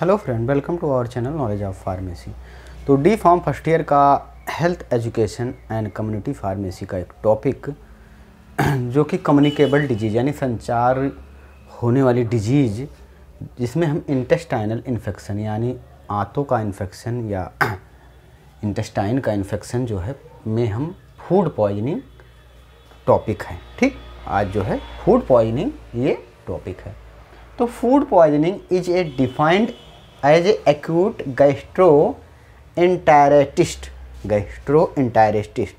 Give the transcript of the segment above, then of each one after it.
hello friend welcome to our channel knowledge of pharmacy तो D pharm first year का health education and community pharmacy का एक topic जो कि communicable disease यानी संचार होने वाली डिजीज़ जिसमें हम इंटेस्टाइनल इन्फेक्शन यानी आंतों का इन्फेक्शन या इंटेस्टाइन का इन्फेक्शन जो है में हम फूड पॉइजनिंग टॉपिक है ठीक आज जो है फूड पॉइजनिंग ये टॉपिक है तो food poisoning is a defined as a acute gastroenteritis gastroenteritis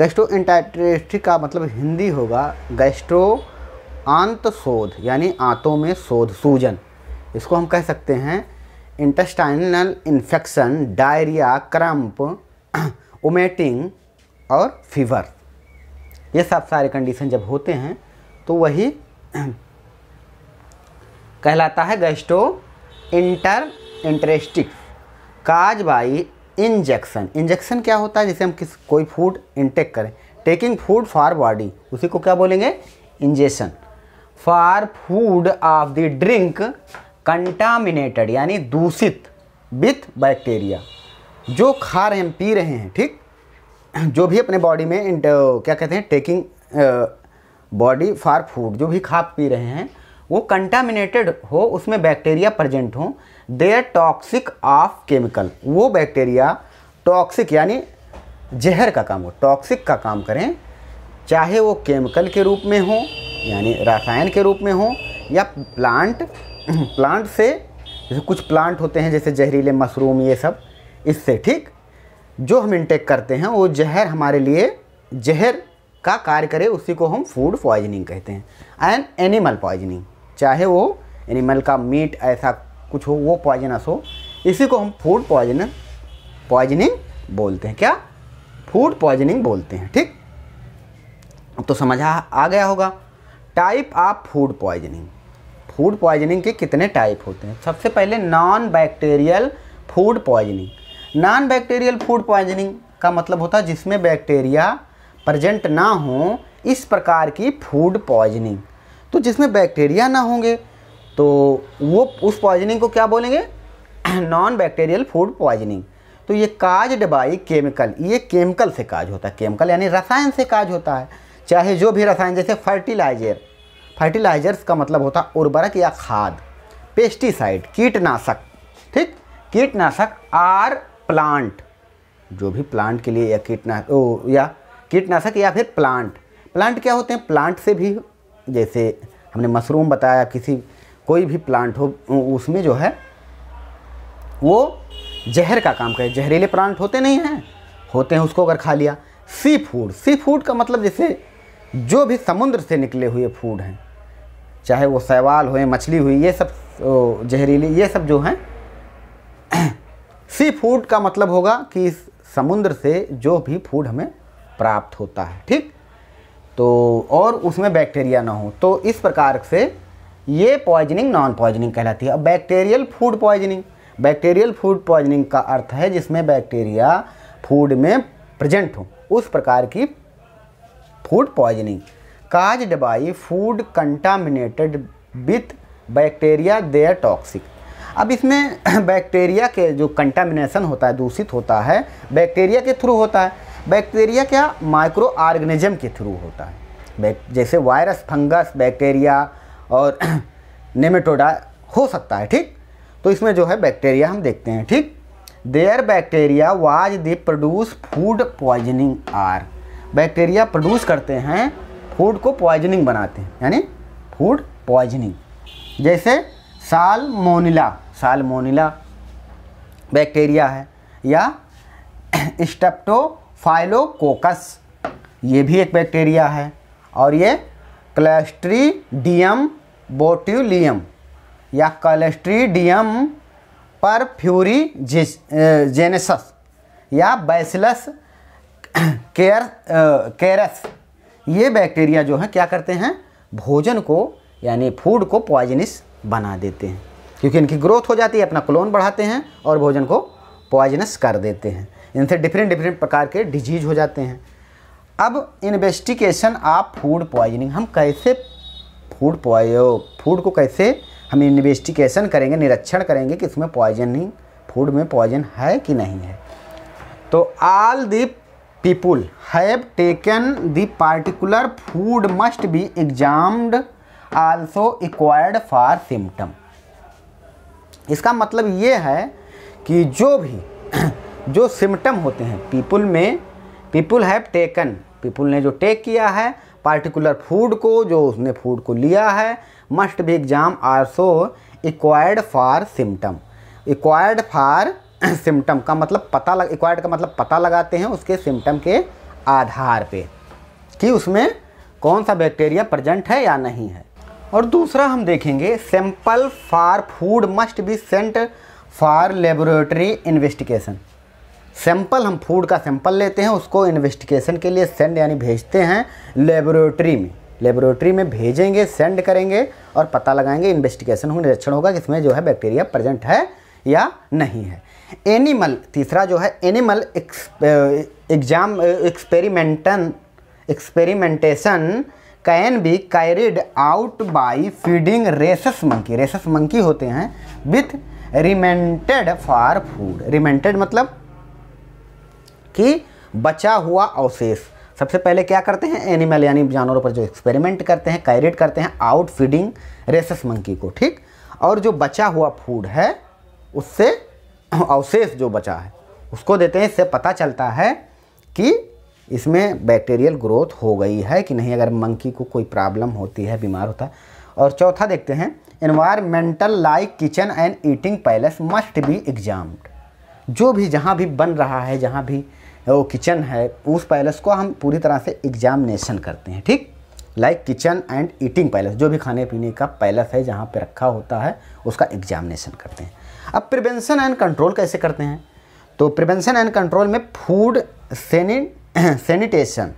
gastroenteritis का मतलब हिंदी होगा गैस्ट्रो आंत शोध यानी आंतों में शोध सूजन इसको हम कह सकते हैं intestinal infection diarrhoea cramp vomiting और फीवर ये सब सारे कंडीशन जब होते हैं तो वही कहलाता है gastroenteritis caused by ingestion ingestion क्या होता है जैसे हम किस कोई फूड इंटेक करें टेकिंग फूड फॉर बॉडी उसी को क्या बोलेंगे ingestion for food of the drink contaminated यानी दूषित विथ बैक्टीरिया जो खा रहे हैं पी रहे हैं ठीक जो भी अपने बॉडी में क्या कहते हैं टेकिंग बॉडी फॉर फूड जो भी खा पी रहे हैं वो कंटामिनेटेड हो उसमें बैक्टीरिया प्रजेंट हो they are toxic of chemical वो बैक्टीरिया टॉक्सिक यानी जहर का काम हो टॉक्सिक का काम करें चाहे वो केमिकल के रूप में हो यानी रसायन के रूप में हो या प्लांट प्लांट से जैसे कुछ प्लांट होते हैं जैसे जहरीले मशरूम ये सब इससे ठीक जो हम इंटेक करते हैं वो जहर हमारे लिए जहर का कार्य करे उसी को हम फूड पॉइजनिंग कहते हैं एंड एनिमल पॉइजनिंग चाहे वो एनिमल का मीट ऐसा कुछ हो वो पॉइजनस हो इसी को हम फूड पॉइजन पॉइजनिंग बोलते हैं क्या फूड पॉइजनिंग बोलते हैं ठीक तो समझ आ गया होगा type of food poisoning food poisoning के कितने टाइप होते हैं सबसे पहले non bacterial food poisoning non bacterial food poisoning का मतलब होता है जिसमें बैक्टीरिया प्रजेंट ना हो इस प्रकार की फूड पॉइजनिंग तो जिसमें बैक्टीरिया ना होंगे तो वो उस पॉइजनिंग को क्या बोलेंगे नॉन बैक्टीरियल फूड पॉइजनिंग तो ये काज बाई केमिकल ये केमिकल से काज होता है केमिकल यानी रसायन से काज होता है चाहे जो भी रसायन जैसे फर्टिलाइजर फर्टिलाइजर्स का मतलब होता है उर्वरक या खाद पेस्टिसाइड कीटनाशक ठीक कीटनाशक आर प्लांट जो भी प्लांट के लिए या कीटनाशक या कीटनाशक या फिर प्लांट प्लांट क्या होते हैं प्लांट से भी जैसे हमने मशरूम बताया किसी कोई भी प्लांट हो उसमें जो है वो जहर का काम करे जहरीले प्लांट होते नहीं हैं होते हैं उसको अगर खा लिया सी फूड सी फूड का मतलब जैसे जो भी समुद्र से निकले हुए फूड हैं चाहे वो सवाल हुए मछली हुई ये सब जहरीले ये सब जो हैं सी फूड का मतलब होगा कि समुद्र से जो भी फूड हमें प्राप्त होता है ठीक तो और उसमें बैक्टीरिया ना हो तो इस प्रकार से ये पॉइजनिंग नॉन पॉइजनिंग कहलाती है अब bacterial food poisoning bacterial food poisoning का अर्थ है जिसमें बैक्टीरिया फूड में प्रेजेंट हो उस प्रकार की food poisoning caused by food contaminated with bacteria their toxic अब इसमें बैक्टीरिया के जो कंटामिनेशन होता है दूषित होता है बैक्टीरिया के थ्रू होता है बैक्टीरिया क्या माइक्रो ऑर्गेनिज्म के थ्रू होता है जैसे वायरस फंगस बैक्टीरिया और नेमेटोडा हो सकता है ठीक तो इसमें जो है बैक्टीरिया हम देखते हैं ठीक there bacteria was they produce food poisoning are bacteria produce करते हैं फूड को पॉइजनिंग बनाते हैं यानी फूड पॉइजनिंग जैसे सालमोनिला सालमोनिला बैक्टीरिया है या स्टेप्टो फाइलोकोकस ये भी एक बैक्टीरिया है और ये क्लेस्ट्रीडियम बोट्यूलियम या क्लेस्ट्रीडियम पर फ्यूरी जेनेसस या बैसलस केयर केरस ये बैक्टीरिया जो है क्या करते हैं भोजन को यानी फूड को पॉइजनस बना देते हैं क्योंकि इनकी ग्रोथ हो जाती है अपना क्लोन बढ़ाते हैं और भोजन को पॉइजनस कर देते हैं इनसे डिफरेंट डिफरेंट प्रकार के डिजीज हो जाते हैं अब इन्वेस्टिगेशन ऑफ फूड पॉइजनिंग हम कैसे फूड पॉइ फूड को कैसे हम इन्वेस्टिगेशन करेंगे निरीक्षण करेंगे कि इसमें पॉइजनिंग फूड में पॉइजन है कि नहीं है तो all the people have taken the particular food must be examined also inquired for symptom इसका मतलब ये है कि जो भी जो सिम्टम होते हैं पीपुल में पीपुल हैव टेकन पीपुल ने जो टेक किया है पार्टिकुलर फूड को जो उसने फूड को लिया है must be exam also inquired for symptom inquired for symptom का मतलब पता लग इक्वायर्ड का मतलब पता लगाते हैं उसके सिम्टम के आधार पे कि उसमें कौन सा बैक्टीरिया प्रजेंट है या नहीं है और दूसरा हम देखेंगे sample for food must be sent for laboratory investigation sample हम फूड का सैंपल लेते हैं उसको इन्वेस्टिगेशन के लिए सेंड यानी भेजते हैं लेबोरेटरी में लेबोरेटरी में भेजेंगे सेंड करेंगे और पता लगाएंगे इन्वेस्टिगेशन होंगे निरीक्षण होगा कि इसमें जो है बैक्टीरिया प्रेजेंट है या नहीं है एनिमल तीसरा जो है animal exam experiment experimentation can be carried out by feeding rhesus monkey rhesus monkey होते हैं with remnant for food remnant मतलब कि बचा हुआ अवशेष सबसे पहले क्या करते हैं एनिमल यानी जानवरों पर जो एक्सपेरिमेंट करते हैं कैरेट करते हैं आउट फीडिंग रेसस मंकी को ठीक और जो बचा हुआ फूड है उससे अवशेष जो बचा है उसको देते हैं इससे पता चलता है कि इसमें बैक्टीरियल ग्रोथ हो गई है कि नहीं अगर मंकी को कोई प्रॉब्लम होती है बीमार होता है और चौथा देखते हैं environmental like kitchen and eating places must be examined जो भी जहाँ भी बन रहा है जहाँ भी वो किचन है उस पैलेस को हम पूरी तरह से एग्जामिनेशन करते हैं ठीक like kitchen and eating places जो भी खाने पीने का पैलेस है जहाँ पे रखा होता है उसका एग्जामिनेशन करते हैं अब प्रिवेंशन एंड कंट्रोल कैसे करते हैं तो प्रिवेंशन एंड कंट्रोल में फूड सैनिटेशन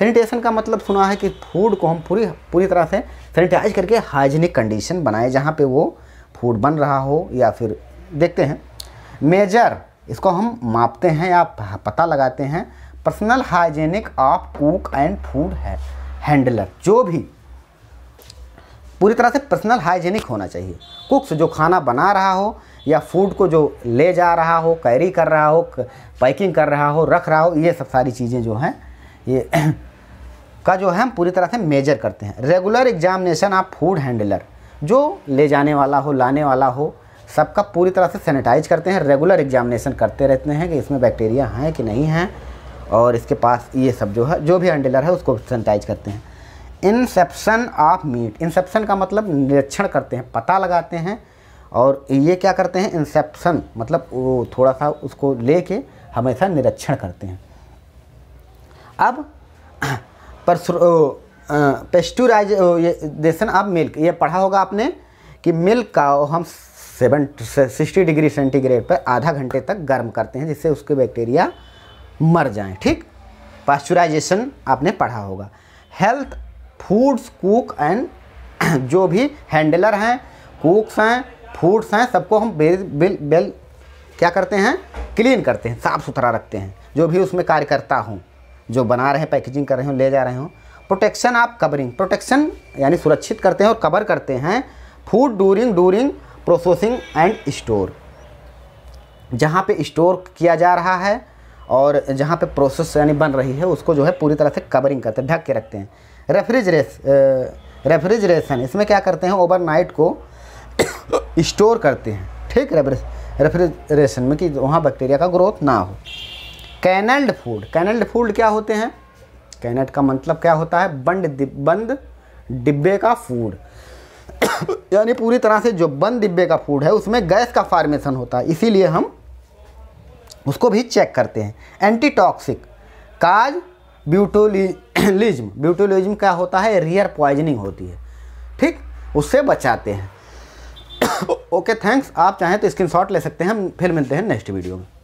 सैनिटेशन का मतलब सुना है कि फूड को हम पूरी पूरी तरह से सैनिटाइज करके हाइजीनिक कंडीशन बनाए जहाँ पे वो फूड बन रहा हो या फिर देखते हैं मेजर इसको हम मापते हैं या पता लगाते हैं personal hygienic of cook and food है हैंडलर जो भी पूरी तरह से पर्सनल हाइजेनिक होना चाहिए कुक्स जो खाना बना रहा हो या फूड को जो ले जा रहा हो कैरी कर रहा हो पैकिंग कर रहा हो रख रहा हो ये सब सारी चीज़ें जो हैं ये का जो है हम पूरी तरह से मेजर करते हैं regular examination of food handler जो ले जाने वाला हो लाने वाला हो सबका पूरी तरह से सैनिटाइज करते हैं रेगुलर एग्जामिनेशन करते रहते हैं कि इसमें बैक्टीरिया हैं कि नहीं हैं और इसके पास ये सब जो है जो भी अंडेलर है उसको सैनिटाइज करते हैं इंसेप्शन ऑफ मीट इंसेप्शन का मतलब निरीक्षण करते हैं पता लगाते हैं और ये क्या करते हैं इंसेप्शन मतलब वो थोड़ा सा उसको लेके हमेशा निरीक्षण करते हैं अब पेस्टुराइजेशन ऑफ मिल्क ये पढ़ा होगा आपने कि मिल्क का हम सेवन सिक्सटी डिग्री सेंटीग्रेड पर आधा घंटे तक गर्म करते हैं जिससे उसके बैक्टीरिया मर जाएं ठीक पास्चुराइजेशन आपने पढ़ा होगा हेल्थ फूड्स कुक एंड जो भी हैंडलर हैं कुक्स हैं फूड्स हैं सबको हम बेल बेल बेल क्या करते हैं क्लीन करते हैं साफ़ सुथरा रखते हैं जो भी उसमें कार्यकर्ता हों जो बना रहे हैं पैकेजिंग कर रहे हों ले जा रहे हों प्रोटेक्शन आप कवरिंग प्रोटेक्शन यानी सुरक्षित करते हैं और कवर करते हैं food during during processing and store जहाँ पे स्टोर किया जा रहा है और जहाँ पे प्रोसेस यानी बन रही है उसको जो है पूरी तरह से कवरिंग करते हैं ढक के रखते हैं रेफ्रिजरेस रेफ्रिजरेशन इसमें क्या करते हैं ओवरनाइट को स्टोर करते हैं ठीक रेफ्रिजरेशन में कि वहाँ बैक्टीरिया का ग्रोथ ना हो कैनल्ड फूड कैनल्ड फूड क्या होते हैं कैनट का मतलब क्या होता है बंद बंद डिब्बे का फूड यानी पूरी तरह से जो बंद डिब्बे का फूड है उसमें गैस का फार्मेशन होता है इसीलिए हम उसको भी चेक करते हैं एंटीटॉक्सिक काज ब्यूटोलिज्म ब्यूटोलिज्म क्या होता है रियर पॉइजनिंग होती है ठीक उससे बचाते हैं ओके थैंक्स आप चाहें तो स्क्रीनशॉट ले सकते हैं हम फिर मिलते हैं नेक्स्ट वीडियो में